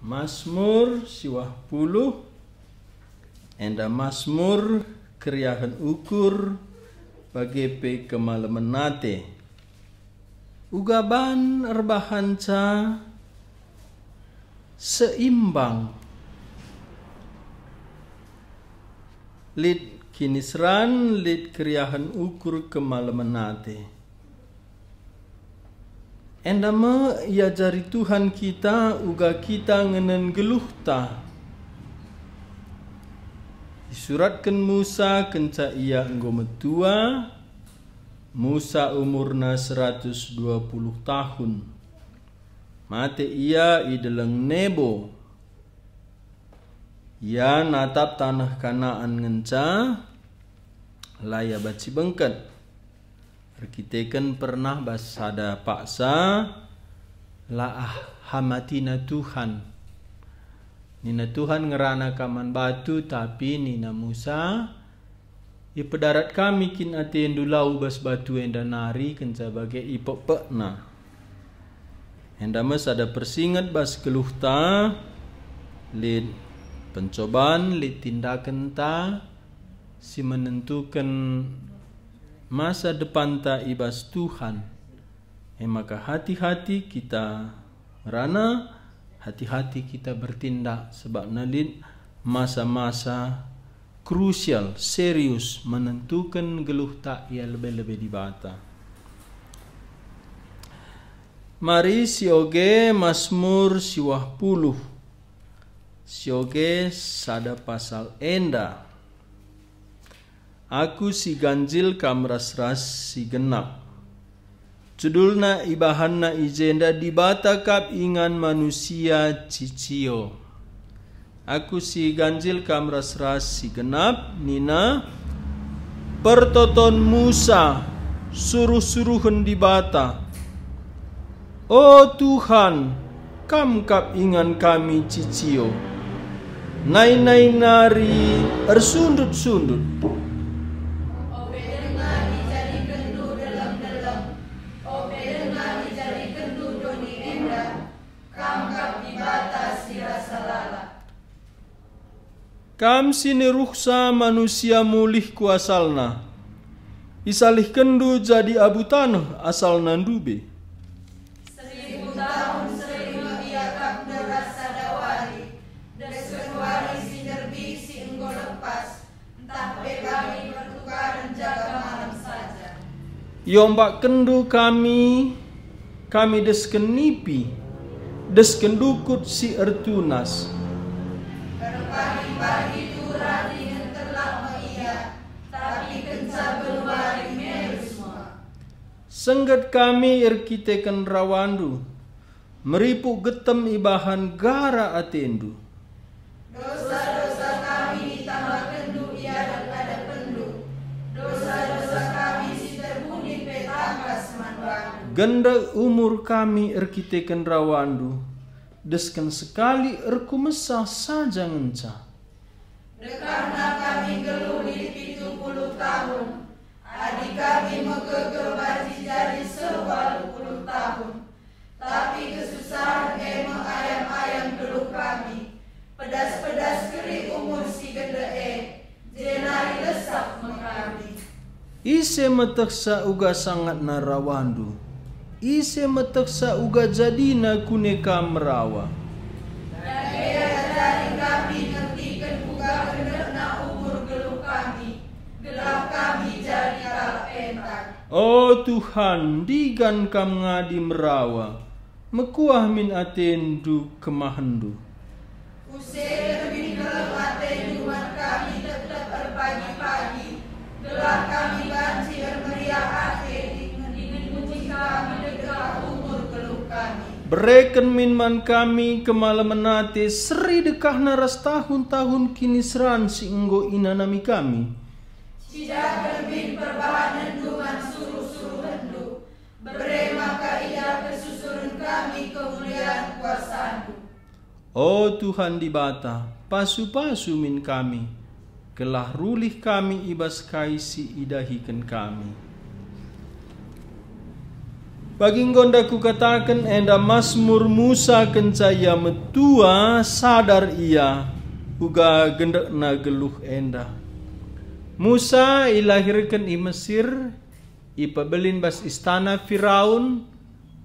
Masmur siwah puluh Enda Masmur keriahan ukur bagi bagepe nate, Ugaban erbahanca seimbang Lid kinisran lid keriahan ukur kemalemenate Endama ia jari Tuhan kita uga kita ngenen geluh ta. Disuratkan Musa kenca ia enggo metua. Musa umurna 120 tahun. Mate ia ideleng nebo. Ia natap tanah kanaan ngenca laya baci bengket. Perkitekan pernah basada paksa laah hamatina Tuhan. Nina Tuhan ngerana kaman batu tapi Nina Musa Ipedarat kami kin ati endulau bas batu nari ken sebagai ipok pekna. Hendames ada persingat bas keluhta lid pencobaan lid tindakan ta si menentukan masa depan ta ibas Tuhan. Eh, maka hati-hati kita rana, hati-hati kita bertindak sebab nalin masa-masa krusial, serius menentukan geluh tak ia lebih-lebih dibata. Mari sioge Masmur siwah puluh. Sioge sada pasal enda. Aku si ganjil kamras ras si genap. Judulna ibahanna ijenda dibata kap ingan manusia cicio. Aku si ganjil kamras ras si genap nina pertoton Musa suruh suruh dibata. Oh Tuhan, kam kap ingan kami cicio. Nai-nai nari ersundut-sundut. Kam sini ruksa manusia mulih kuasalna. Isalih kendu jadi abu tanah asal nandube. Seribu tahun seribu dia tak rasa dawari. Desuari si derbi si enggo lepas. Entah pe kami pertukaran jaga malam saja. Yombak kendu kami kami deskenipi deskendukut si ertunas bagi kami irkite rawandu, meripuk getem ibahan gara atendu. Dosa-dosa kami ditambah kendu ia ada pendu. Dosa-dosa kami si terbuni petangkas manwandu. Genda umur kami irkite rawandu, desken sekali erku mesah saja ngencah. Karena kami geluh di puluh tahun Adik kami mekeke baji jadi sewal puluh tahun Tapi kesusahan emang ayam-ayam geluh kami Pedas-pedas keri umur si gende'e Jenari lesap mengkami Ise meteksa uga sangat narawandu Ise meteksa uga jadi nakune kamrawa Oh Tuhan, digan kam ngadi merawa, mekuah min atendu kemahendu. Usir bindel atendu kami tetap berpagi-pagi, telah kami banjir meriah kami dekat umur keluh kami. kami seri dekah naras tahun-tahun kini seran si inggo inanami kami. Tidak berbeda Oh Tuhan di bata, pasu-pasu min kami, kelah rulih kami ibas kaisi idahiken kami. Bagi gonda ku katakan enda masmur Musa kencaya metua sadar ia, uga gendak na geluh enda. Musa ilahirkan i Mesir, ipabelin bas istana Firaun,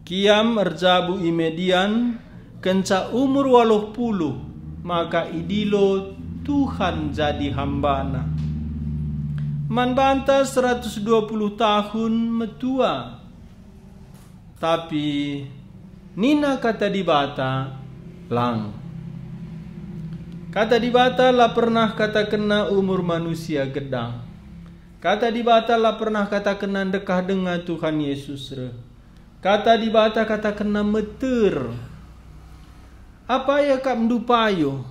kiam erjabu i Median, kenca umur waluh puluh maka idilo Tuhan jadi hambana man banta 120 tahun metua tapi nina kata di bata lang kata di bata lah pernah kata kena umur manusia gedang kata di bata lah pernah kata kena dekah dengan Tuhan Yesus re. kata di bata kata kena meter apa ya kam dupayo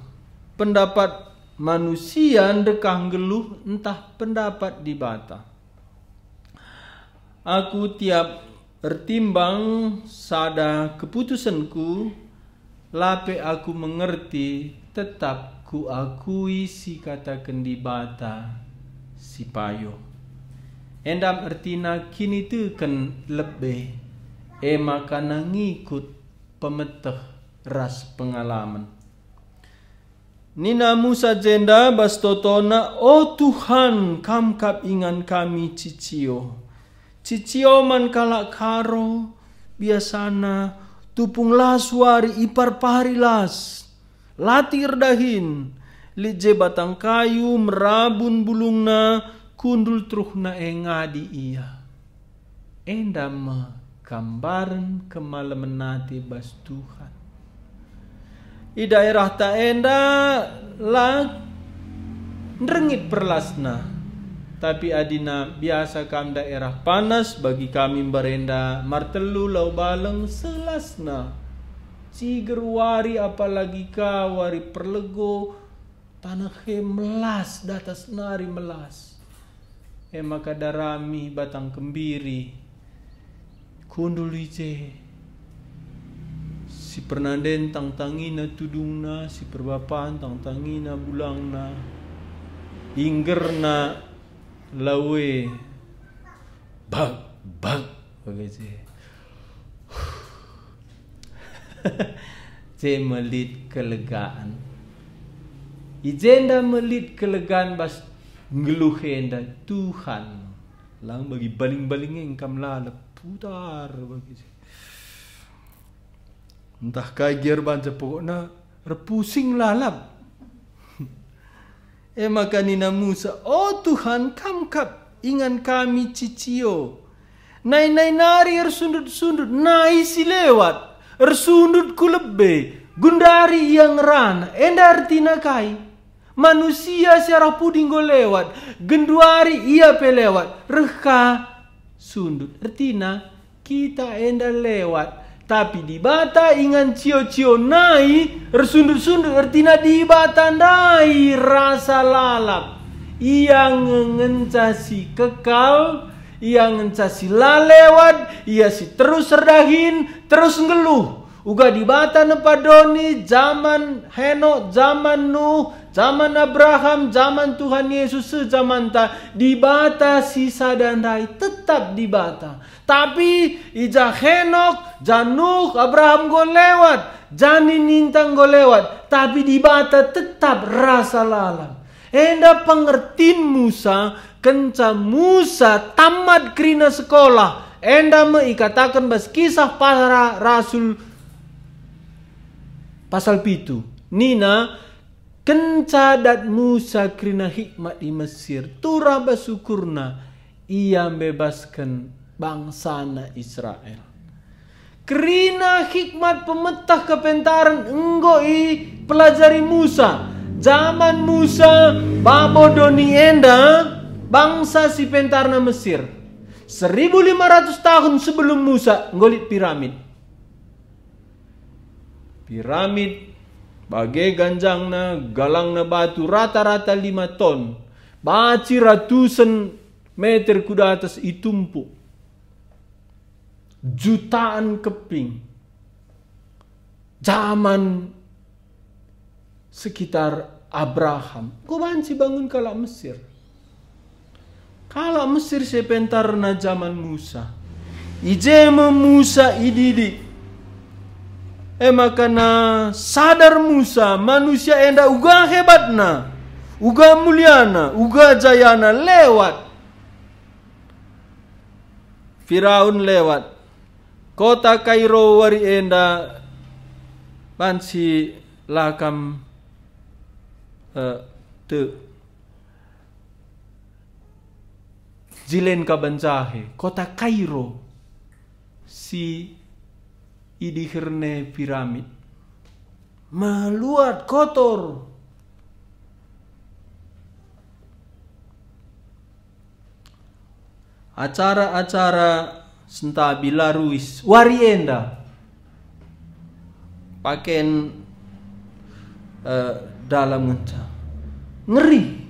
pendapat manusia dekang geluh entah pendapat di aku tiap bertimbang sada keputusanku lape aku mengerti tetap ku akui si kata kendibata si payo endam ertina kini tu ken lebih ema kana ikut pemeteh ras pengalaman. Nina Musa jenda bastotona, oh Tuhan, kam kap ingan kami cicio. Cicio man kalak karo, biasana, tupung laswari ipar las, latir dahin, lije batang kayu merabun bulungna, kundul truhna engadi ia. Endama, gambaran kemalemenati bas Tuhan. Di daerah taenda la nrengit perlasna tapi adina biasa kam daerah panas bagi kami berenda martelu lau baleng selasna siger apalagi kawari perlego tanah melas datas nari melas ada rami batang kembiri kundul ije Si pernaden tangtangina tudungna, si perbapan tangtangina bulangna. Inggerna lawe bag bag okay, je. melit kelegaan. Ijenda melit kelegaan bas ngeluhenda Tuhan. Lang bagi baling-balingnya engkam lalap putar bagi entah kagir banca pokoknya repusing lalap e eh, nina Musa oh Tuhan kamkap ingan kami cicio nai nai nari ersundut sundut nai si lewat ersundut ku lebe gundari yang ran endar tina kai manusia secara puding go lewat genduari ia pelewat reka sundut ertina kita enda lewat tapi di bata ingan cio-cio nai resundu-sundu artinya di bata nai rasa lalap yang ngencasi kekal yang ngencasi lalewat ia si terus serdahin terus ngeluh uga di bata nepadoni zaman heno zaman nuh Zaman Abraham, zaman Tuhan Yesus sezaman ta dan sadanai tetap di bata. Tapi ija Henok, Januk, Abraham go lewat, janin nintang go lewat, tapi bata tetap rasa lalam. Enda pengertin Musa, kenca Musa tamat kerina sekolah. Enda mengikatakan bas kisah para rasul pasal pitu. Nina Kencadat Musa kerana hikmat di Mesir. Turaba syukurna ia bebaskan bangsa na Israel. Kerana hikmat pemetah kepentaran enggoi pelajari Musa. Zaman Musa Babodoni enda bangsa si pentarna Mesir. 1500 tahun sebelum Musa ngolit piramid. Piramid Bagai ganjangna, galangna batu rata-rata lima ton. Baci ratusan meter kuda atas itumpu. Jutaan keping. Zaman sekitar Abraham. Kau banci bangun kalau Mesir. Kalau Mesir sepentar na zaman Musa. Ijema Musa ididik Ema eh, kana sadar Musa manusia enda uga hebatna, uga muliana, uga jayana lewat. Firaun lewat. Kota Kairo wari enda bansi lakam uh, te jilen kabancahe kota Kairo si idihirne piramid meluat kotor acara-acara sentabila ruis warienda paken uh, dalam ngenta ngeri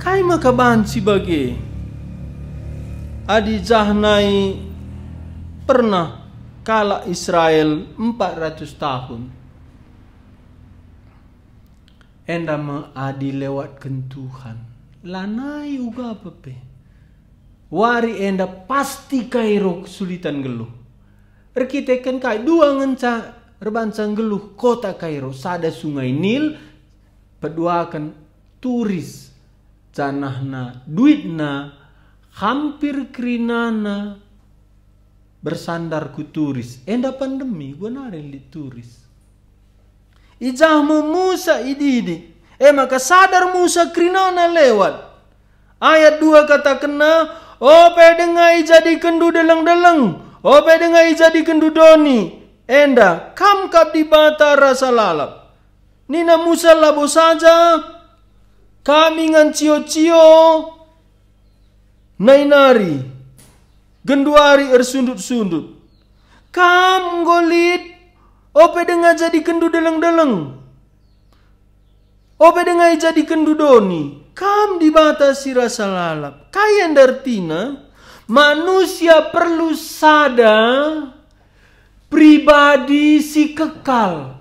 kai makaban si bagi adi jahnai pernah kalah Israel 400 tahun. Enda adi lewat kentuhan. Lanai uga apa pe? Wari enda pasti kairo kesulitan geluh. Rekitekan kai dua ngenca rebansang geluh kota Kairo sada sungai Nil akan turis canahna duitna hampir kerinana bersandar ku turis. Enda eh, pandemi gua naren li turis. Ijahmu Musa ididi. Eh maka sadar Musa krinana lewat. Ayat dua kata kena, Oh pedengai jadi kendu deleng-deleng. Oh pedengai jadi kendu doni. Enda eh, kam kap di bata rasa lalap. Nina Musa labo saja. Kami ngan cio-cio. Nainari genduari ersundut-sundut. Kam golit, ope dengar jadi kendu deleng-deleng. Ope dengar jadi kendu doni. Kam dibatasi rasa lalap. Kayan dartina, manusia perlu sadar pribadi si kekal.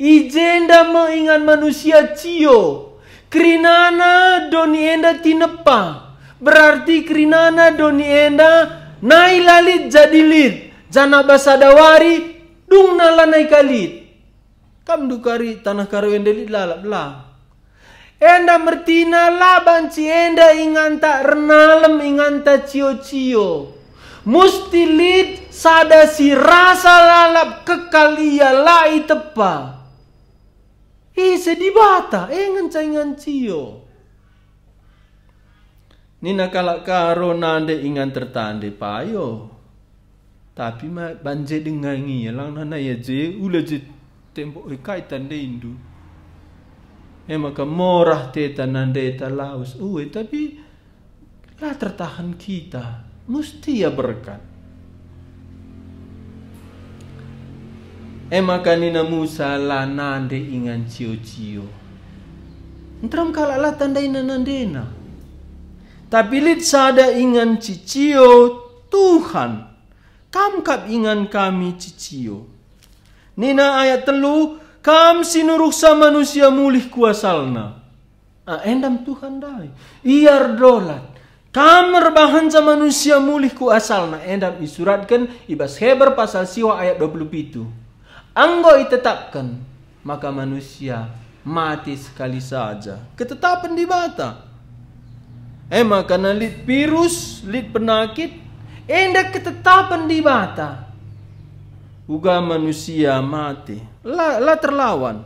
Ijenda mengingat manusia cio. Krinana doni enda tinepa. Berarti krinana doni enda nai lalit jadi lid. Jana basadawari dung nala nai kalit. Kam dukari tanah karu enda lalap lang. Enda mertina laban ci enda ingan tak renalem ingan tak cio-cio. Musti lid sada si rasa lalap kekalia lai tepa. Ih sedih bata, eh ngan cio. Nina kalak karo nande ingan tertande payo. Tapi ma banje dengan ngi lang nana ya je ula je tempo kaitan de indu. Emaka morah teta nande ta laus uwe oh, eh, tapi lah tertahan kita mesti ya berkat. Emaka nina Musa la nande ingan cio cio. Entram kalak lah tandai nanandena tapi lid sada ingan cicio Tuhan kam kap ingan kami cicio nina ayat telu kam sa manusia mulih kuasalna ah, endam Tuhan dai iar dolat kam rebahansa manusia mulih kuasalna endam isuratkan ibas heber pasal siwa ayat 20 itu anggo itetapkan maka manusia mati sekali saja ketetapan di bata Emang eh, karena lid virus, lid penakit, endak ketetapan di bata. Uga manusia mati. La, la terlawan.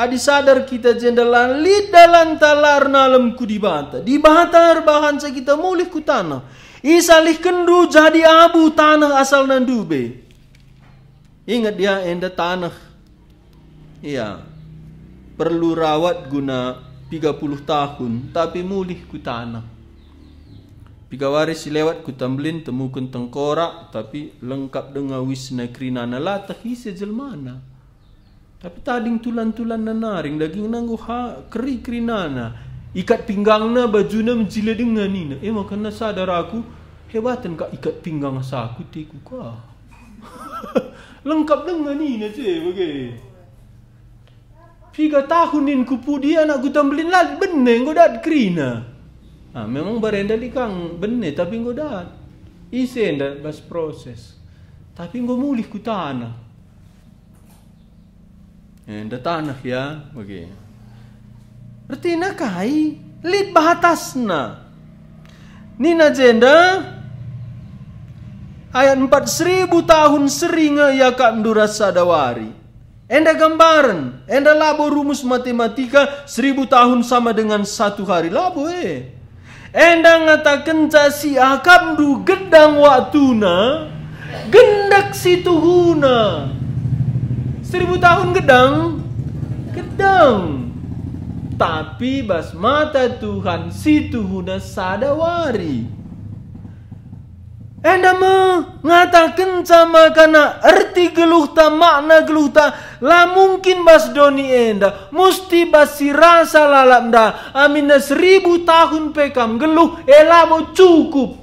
Adi sadar kita jendalan lid dalam talar nalem ku di bata. Di bata bahasa kita mulih ku tanah. Isalih kendu jadi abu tanah asal nandube. Ingat dia enda tanah. Iya. Perlu rawat guna 30 tahun tapi mulih ku tanah waris lewat ku tamblin tengkorak tapi lengkap dengan wisna krinana latah hise jelmana. Tapi tading tulan-tulan nanaring daging nanggu ha keri krinana. Ikat pinggangna bajuna menjila dengan nina. Eh makanya sadar aku hebatan kak ikat pinggang saku teku kah. lengkap dengan nina cik bagai. Okay. Tiga tahun kupu dia nak gutam tambelin lal benne ngau dat kerina. Ha, memang berenda di kang benne tapi ngau dat. isin dah bas proses. Tapi ngau mulih ku tanah. Eh, da tanah ya, bagi. Okay. Artinya kai lid bahatasna. Nina jenda ayat 4000 tahun seringa kak durasa dawari. Anda gambaran, Anda labo rumus matematika seribu tahun sama dengan satu hari labo eh. Anda ngatakan casi akam du gedang waktuna, gendak si tuhuna, Seribu tahun gedang, gedang. Tapi basmata Tuhan si tuhuna sadawari. Anda mengatakan sama karena arti geluhta, makna geluhta, la mungkin bas doni enda, musti basi rasa lalap da, aminna seribu tahun pekam geluh, mau eh cukup.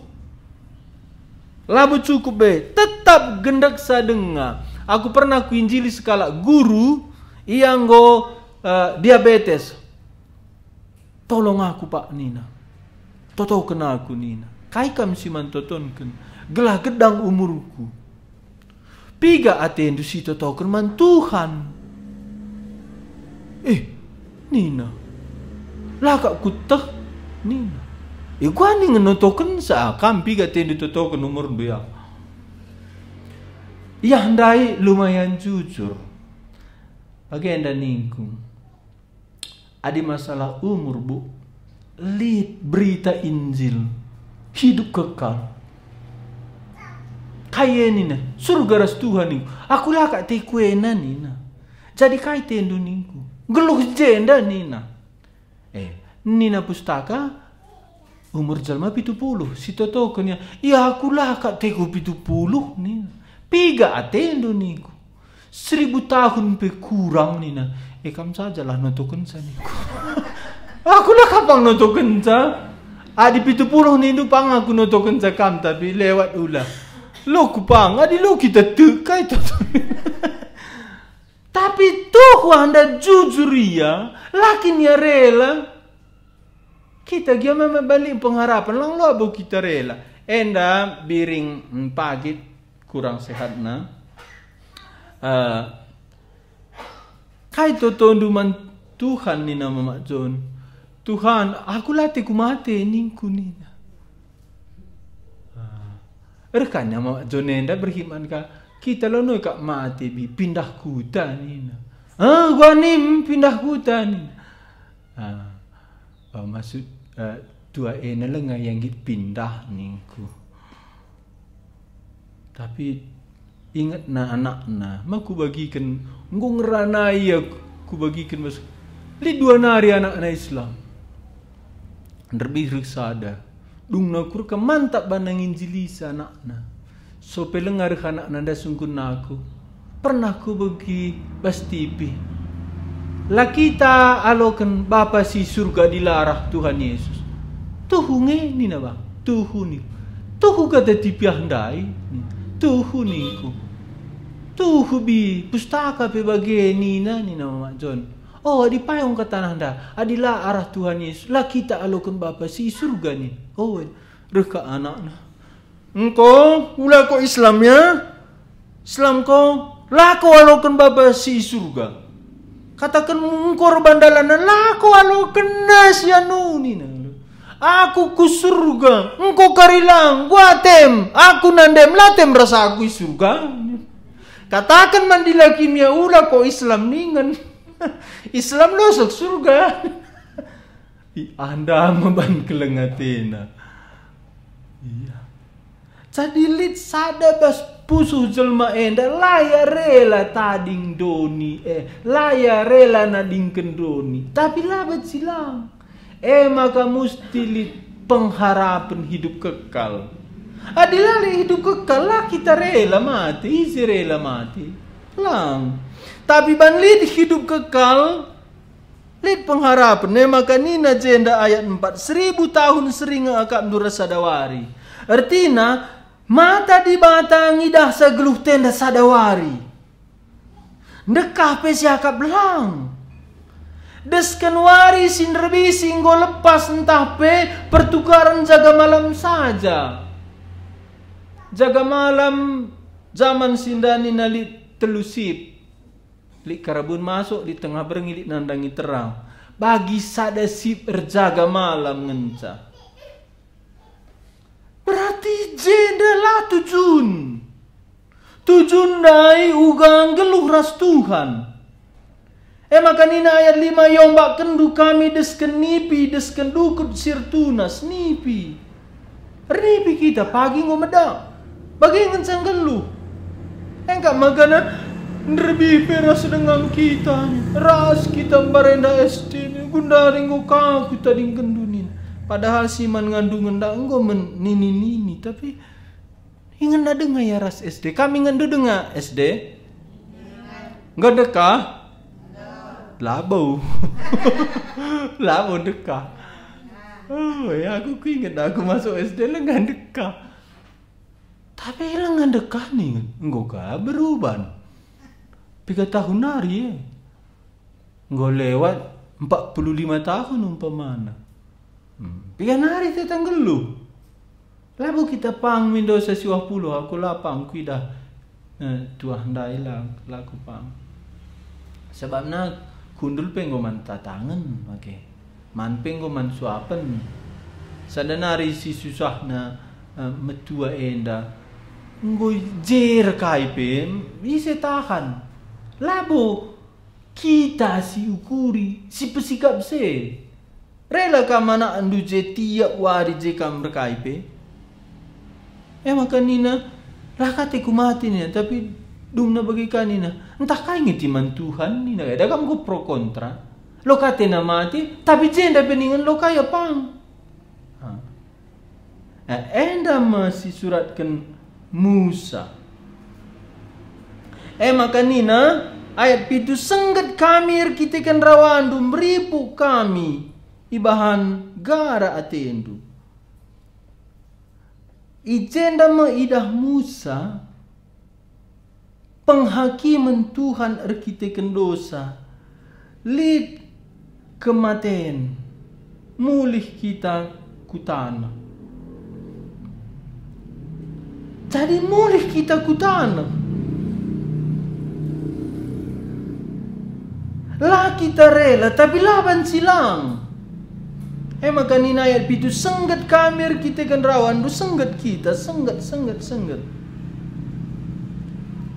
Labu cukup be, tetap gendak sadenga. Aku pernah kuinjili skala guru, yang go uh, diabetes. Tolong aku Pak Nina, toto kena aku Nina, kai kam siman totonken gelah gedang umurku. Piga atendo sito tau kerman Tuhan. Eh, Nina. Lah kak kutah, Nina. Eh, gua nih ngenotoken seakan piga atendo totoken umur dia. Ya hendai ya, lumayan jujur. Bagi anda ningkung. Ada masalah umur bu. Lihat berita Injil. Hidup kekal kaye nina surga ras Tuhan aku lah kak teku ena nina jadi kai tendu niku geluk jenda nina eh nina pustaka umur jelma pitu puluh si toto kenya ya aku lah kak teku pitu puluh nina piga atendu niku seribu tahun pe kurang nina eh kam saja lah notoken saya aku lah kapang notoken saya adi pitu puluh nindu pang aku notoken sa kam tapi lewat ulah Loku bang, adi lo kita tekai Tapi tuh anda jujur ya, laki ya rela. Kita gia memang balik pengharapan, lang abu kita rela. Enda biring pagi kurang sehat na. Uh, kai to tonduman Tuhan ni nama John. Tuhan, aku latih ku mati ningku nina rekannya ma jonenda berhiman ka kita lo no mati bi pindah kuta nina ah gua nim pindah kuta nina ah oh, maksud uh, tua ena lengah yang git pindah ningku tapi ingat na anak na maku bagikan ngung ranai iya ku bagikan mas ya, li dua nari anak na Islam Derbi sada dung na kurka mantap banangin jilisa anakna so pelengar anak nanda sungkun aku pernah ku bagi bas tipi lakita alokan bapa si surga dilarah Tuhan Yesus tuhunge ni na tuhuni tuhu kata tipi handai tuhu niku tuhu bi pustaka pe bageni na ni na John Oh, payung kata anda. Adilah arah Tuhan Yesus. Lah kita alukan Bapa si surga ni. Oh, reka anak. Engkau, ulah kau Islam ya? Islam kau, lah kau alukan Bapa si surga. Katakan engkau bandalanan, lah kau alokkan nasyanu ni. Nah aku ku surga, engkau karilang, gua tem, aku nandem latem rasa aku surga. Katakan mandilah kimia ya, ulah kau Islam ningan. Islam losok surga. Anda memban kelengatina. Iya. Jadi lid sada bas pusuh jelma enda laya rela tading doni eh laya rela nading kendoni tapi labat silang eh maka musti lid pengharapan hidup kekal adilali hidup kekal lah kita rela mati isi rela mati lang tapi ban lid hidup kekal lid pengharapan ne maka nina jenda ayat 4 seribu tahun sering akap sadawari. Artinya mata dibatangi dah segeluh tenda sadawari. Dekah pesi akap belang. Desken wari sinderbi singgo lepas entah pe pertukaran jaga malam saja. Jaga malam zaman sindani nali telusip. Lik karabun masuk di tengah berengi nandangi terang. Bagi sada si berjaga malam ngenca. Berarti jendela tujun. Tujun dai ugang geluh ras Tuhan. Eh ini ayat lima yombak kendu kami desken nipi desken dukut tunas nipi. Nipi kita pagi ngomedak, Bagi ngenca geluh. enggak makanan Nerbi peras dengan kita Ras kita barenda ST Gundaring kau kita dingkendunin Padahal siman ngandungan ndak engko men nini nini tapi ingin ndak dengar ya ras SD. Kami ngandu dengar SD. Enggak deka? Labau. Labau deka. Oh, ya aku inget aku masuk SD lengan deka. Tapi lengan deka nih, enggak berubah tiga tahun nari ya. Nggak lewat 45 tahun umpamana. Hmm. Piga nari tetangga lu. Labu kita pang mindo sesiwa puluh aku lapang kuida eh, tuah ndai lah laku pang. Sebabnya kundul penggo man tatangan make. Okay. Man penggo man suapen. Sadanari si susahna uh, eh, metua enda. Ngoy jer kai pem, ise tahan. Labo kita si ukuri si pesikap se rela kamana andu je tiap wari je kam berkaipe eh maka nina rakate ku mati nina tapi dumna bagi Nina entah kaingi timan Tuhan nina ada kam ku pro kontra lo kate na mati tapi je nda beningan lo kaya pang Nah, enda masih suratkan Musa Eh, makanina ayat pitu senggat kami kita kan rawandu meripu kami ibahan gara atendu. Ijenda idah Musa penghakiman Tuhan erkitekan dosa lid kematen mulih kita kutana jadi mulih kita kutana Lah kita rela tapi laban silang. Eh maka nina ayat itu senggat kamir kita kan rawan du senggat kita senggat senggat senggat.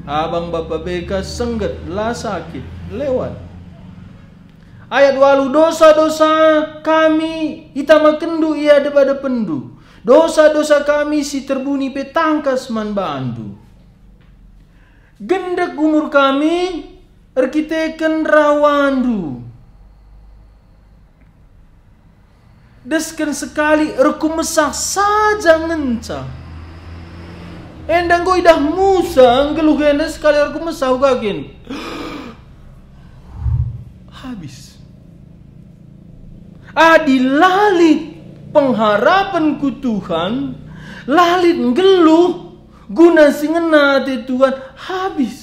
Abang bapak BK senggat lah sakit lewat. Ayat walu dosa-dosa kami kita kendu ia daripada pendu. Dosa-dosa kami si terbuni petangkas man bandu. Gendek umur kami Arkiteken rawandu. Desken sekali rekumesah saja ngenca. Endang goi dah musa ngeluh gende sekali rekumesah kagin, Habis. Adi lalit pengharapanku Tuhan lalit ngeluh guna singena Tuhan habis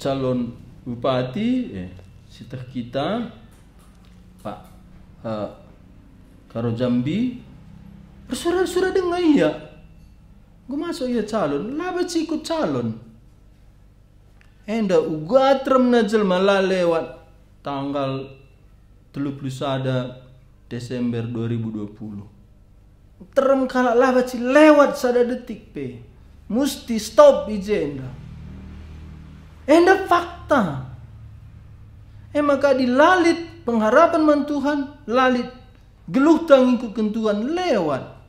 calon bupati si eh, sitah kita Pak uh, Karo Jambi bersurat-surat dengan iya gue masuk iya calon laba ciku calon enda uga trem najel malah lewat tanggal 31 Desember 2020 terem kalah laba ci lewat sada detik pe musti stop ije enda Enda fakta. Eh maka dilalit pengharapan man Tuhan, lalit geluh tangiku kentuhan lewat.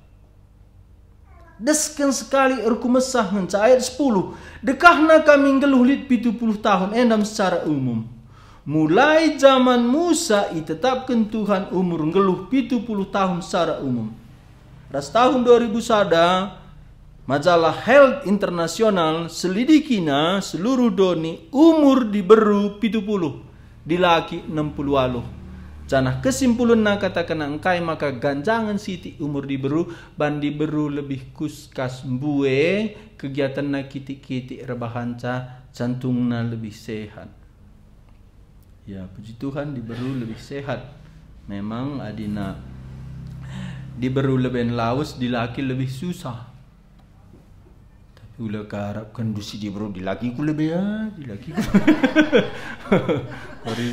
Desken sekali erku mesah ngenca ayat 10. Dekahna kami geluh lit 70 tahun endam secara umum. Mulai zaman Musa i tetapkan Tuhan umur geluh 70 tahun secara umum. Ras tahun 2000 sada Majalah Health Internasional selidikina seluruh doni umur di beru puluh, di laki enam puluh aluh. Janah kesimpulan na kata kena engkai maka ganjangan siti umur di beru ban beru lebih kuskas bue kegiatan na kiti-kiti rebahanca jantung na lebih sehat. Ya puji Tuhan di beru lebih sehat. Memang adina di beru lebih laus di laki lebih susah Gula kan dusi di bro di laki ku lebih di laki ku. Kari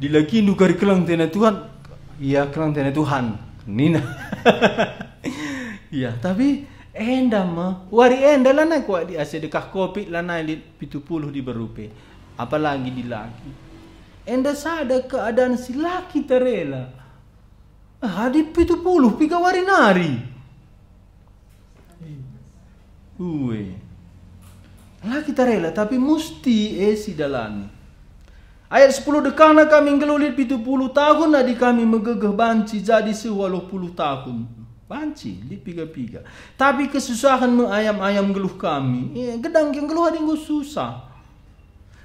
di laki nu kari kelang tena Tuhan, iya kelang tena Tuhan. Nina. Iya, tapi enda mah wari enda lah naik kuat di ac dekah kopi lah naik pitu puluh di berupe. Apalagi di laki. Enda sada keadaan si laki terela. Hadi ah, pitu puluh pika warinari. nari. Uwe. Lah kita rela, tapi mesti esi eh, dalami. Ayat 10 dekana kami gelulit pitu puluh tahun nadi kami megegeh banci jadi sewalau puluh tahun. Banci, li piga-piga. Tapi kesusahan mengayam-ayam geluh kami. Eh, gedang yang geluh ada susah.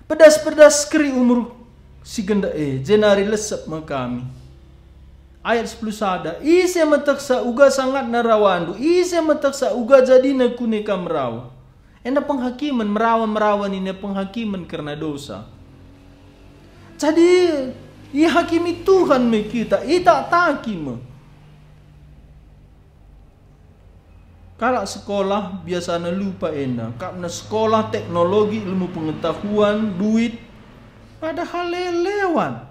Pedas-pedas keri umur si genda eh jenari lesep kami ayat 10 sada ise metaksa uga sangat narawandu ise metaksa uga jadi nakunika meraw enda penghakiman merawan merawan ini penghakiman karena dosa jadi ia hakimi Tuhan me kita i tak takim kalau sekolah biasanya lupa enda karena sekolah teknologi ilmu pengetahuan duit padahal lelewan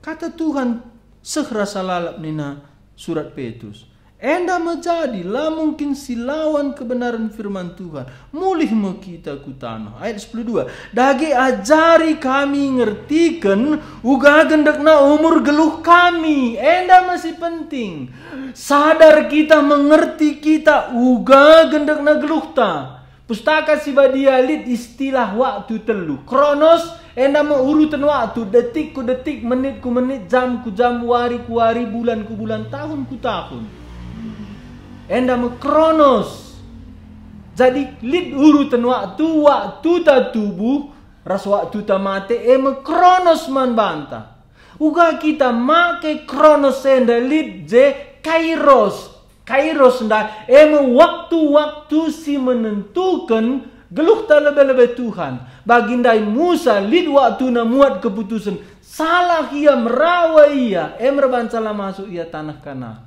kata Tuhan sehrasa lalap nina surat Petrus. Enda lah mungkin silawan kebenaran firman Tuhan. Mulih me kita ku tanah. Ayat 12. Dagi ajari kami ngertikan. Uga gendekna umur geluh kami. Enda masih penting. Sadar kita mengerti kita. Uga gendekna geluh ta. Pustaka Sibadialit istilah waktu teluh Kronos Endama urutan waktu detik ku detik, menit ku menit, jam ku jam, wari ku wari, bulan ku bulan, tahun ku tahun. Enda kronos. Jadi lid urutan waktu, waktu ta tubuh, ras waktu ta mate, eme eh kronos man banta. Uga kita make kronos enda lid je kairos. Kairos nda eme eh waktu-waktu si menentukan geluh ta lebih-lebih Tuhan. Baginda Musa lid waktuna muat keputusan salah ia merawa ia emra bansala masuk ia tanah kana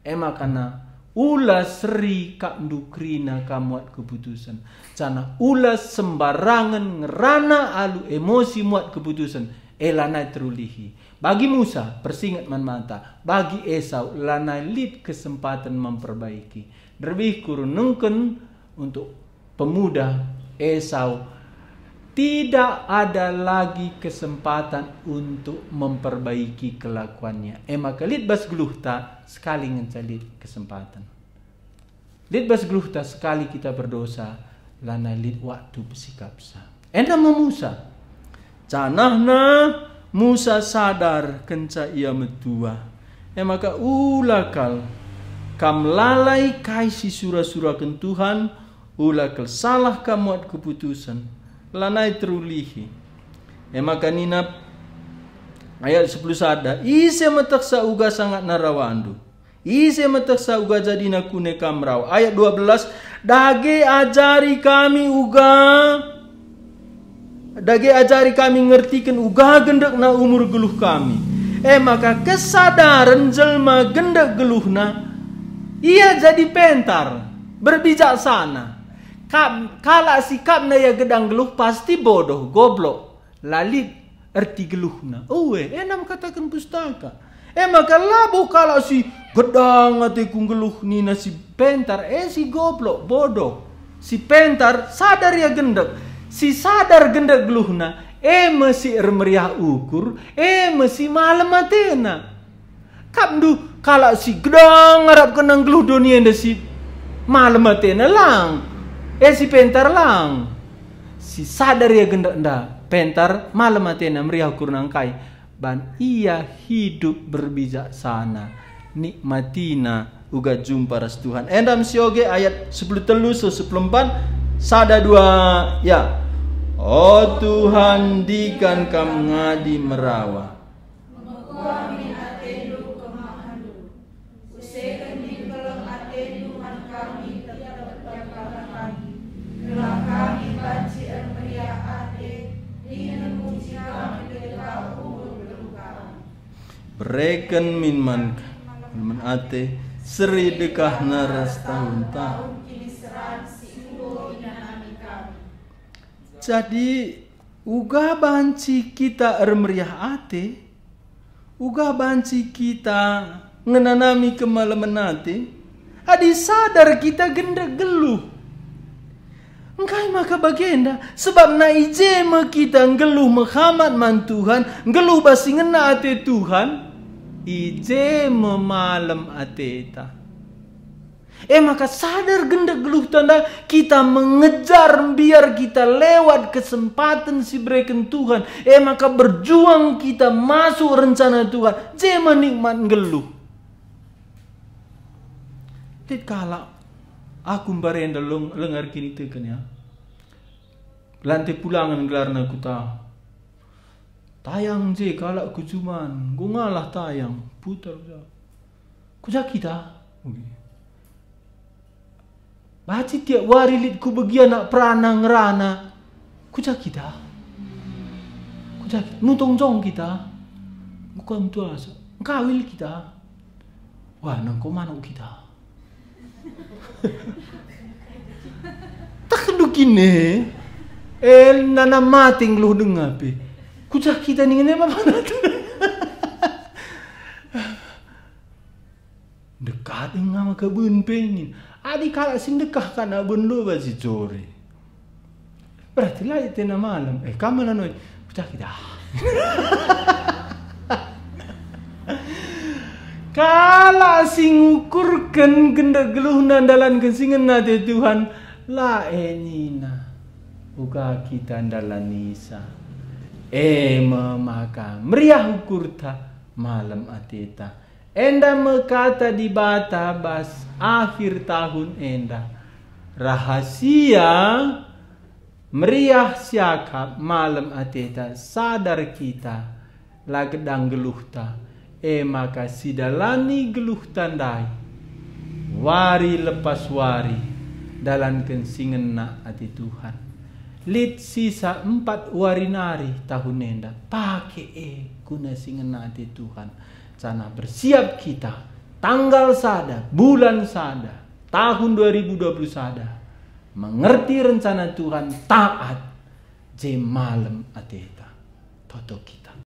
ema kana ula seri kak dukrina kamuat keputusan cana ula sembarangan ngerana alu emosi muat keputusan elana terulihi bagi Musa persingat man mata bagi Esau lana lid kesempatan memperbaiki Derbih kurun nengken untuk pemuda Esau tidak ada lagi kesempatan untuk memperbaiki kelakuannya. Emaka eh, bas gluhta sekali ngencalit kesempatan. bas gluhta sekali kita berdosa, lana lid waktu bersikap sa. Enam eh, Musa, Canahna Musa sadar kenca ia metua. Emaka eh, ulakal kam lalai kaisi sura-sura kentuhan ulakal salah kamuat keputusan lanai trulihi emakaninap eh, ayat 10 sada ise metaksa uga sangat narawa andu ise mataksa uga jadi nakune kamrau ayat 12 dage ajari kami uga dage ajari kami ngertikan uga gendek na umur geluh kami eh maka kesadaran jelma gendek geluhna ia jadi pentar berbijaksana Kam, kala sikap na ya gedang geluh pasti bodoh, goblok, lalit, erti geluhna. Uwe, oh, enam eh, eh, katakan pustaka. Eh maka labu kala si gedang atikung geluh nina si pentar, eh si goblok, bodoh. Si pentar sadar ya gendek, si sadar gendek geluhna, eh masih ermeriah ukur, eh masih malam matena. Kapdu kala si gedang ngarap kenang geluh dunia si malam matena lang. Eh si pentar lang. Si sadar ya genda nda. Pentar malam mati atena meriah kai. Ban ia hidup berbijaksana. Nikmatina uga jumpa ras Tuhan. Endam sioge ayat 10 telus 10 empat. sada dua ya. Oh Tuhan dikan kam ngadi merawa reken min man man ate seri dekah naras tahun jadi uga banci kita ermeriah ate uga banci kita ngenanami kemalaman ate adi sadar kita genda geluh Engkai maka bagenda sebab na ije kita ngeluh Muhammad man Tuhan ngeluh ngena ate Tuhan ije memalam ateta. Eh maka sadar gendak geluh tanda kita mengejar biar kita lewat kesempatan si breken Tuhan. Eh maka berjuang kita masuk rencana Tuhan. Je menikmat geluh. Lihat kalak aku barenda lengar kini tekan ya. Lantai pulangan gelar nak Tayang je kalau kucuman, gua ngalah tayang, putar ku. Ku kita. Baca tiap warilit ku bagi anak peranang rana. Ku kita. Ku kita. Nutong jong kita. Bukan tu asa. Kawil kita. Wah, nang kau kita? tak keduk ini. El nana mating lu dengar kucak kita nih ini apa dekat ingat maka bun pengin adi kalah sin dekah karena bun lo basi jori berarti lah itu nama malam eh kamu lah noy kucak kita Kala sing ukurken genda geluh nandalan kesingen nate Tuhan la enina. Eh, Uga kita andalan nisa. Ema eh, maka meriah kurta malam ateta. Enda mekata di bata bas akhir tahun enda. Rahasia meriah siakap malam ateta sadar kita lagedang geluhta. E maka sidalani geluh tandai. Wari lepas wari dalam kensingan nak ati Tuhan. Lid sisa empat warinari tahun nenda pake e guna singenati Tuhan sana bersiap kita tanggal sada bulan sada tahun 2020 sada mengerti rencana Tuhan taat je malam ateta toto kita